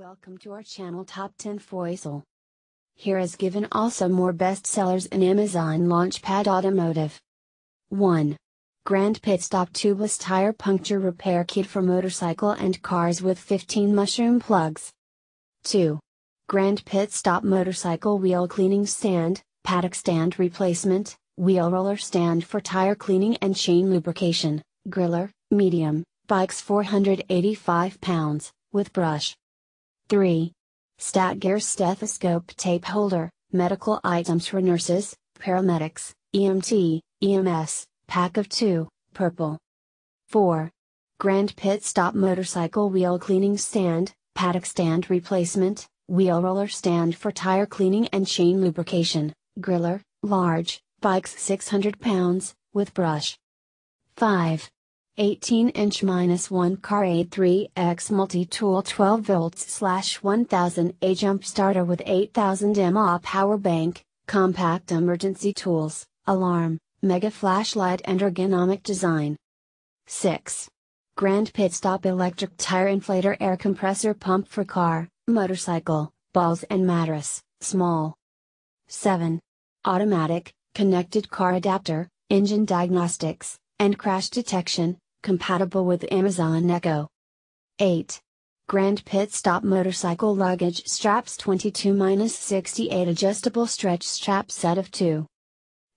Welcome to our channel Top 10 Foisel. Here is given also more bestsellers in Amazon Launchpad Automotive. 1. Grand Pit Stop Tubeless Tire Puncture Repair Kit for Motorcycle and Cars with 15 Mushroom Plugs. 2. Grand Pit Stop Motorcycle Wheel Cleaning Stand, Paddock Stand Replacement, Wheel Roller Stand for Tire Cleaning and Chain Lubrication, Griller, Medium, Bikes 485 pounds, with Brush. 3. Statgear stethoscope tape holder, medical items for nurses, paramedics, EMT, EMS, pack of 2, purple. 4. Grand Pit Stop Motorcycle Wheel Cleaning Stand, Paddock Stand Replacement, Wheel Roller Stand for Tire Cleaning and Chain Lubrication, Griller, Large, Bikes 600 pounds, with Brush. 5. 18-inch minus 1 car A3X multi-tool 12 volts slash 1000 A jump starter with 8000 mAh power bank, compact emergency tools, alarm, mega flashlight and ergonomic design. 6. Grand Pit Stop Electric Tire Inflator Air Compressor Pump for Car, Motorcycle, Balls and Mattress, Small. 7. Automatic, Connected Car Adapter, Engine Diagnostics, and Crash Detection, compatible with Amazon Echo. 8. Grand Pit Stop Motorcycle Luggage Straps 22-68 Adjustable Stretch Strap Set of 2.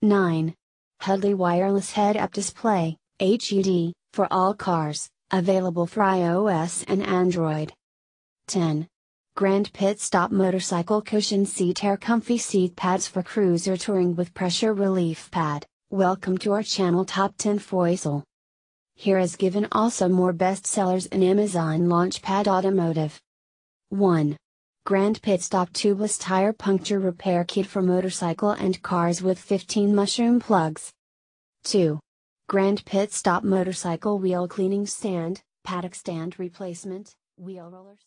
9. Hudley Wireless Head-Up Display, HUD, for all cars, available for iOS and Android. 10. Grand Pit Stop Motorcycle Cushion Seat Air Comfy Seat Pads for Cruiser Touring with Pressure Relief Pad. Welcome to our channel Top 10 Foisal. Here is given also more bestsellers in Amazon Launchpad Automotive. 1. Grand Pit Stop Tubeless Tire Puncture Repair Kit for Motorcycle and Cars with 15 Mushroom Plugs. 2. Grand Pit Stop Motorcycle Wheel Cleaning Stand, Paddock Stand Replacement, Wheel Rollers.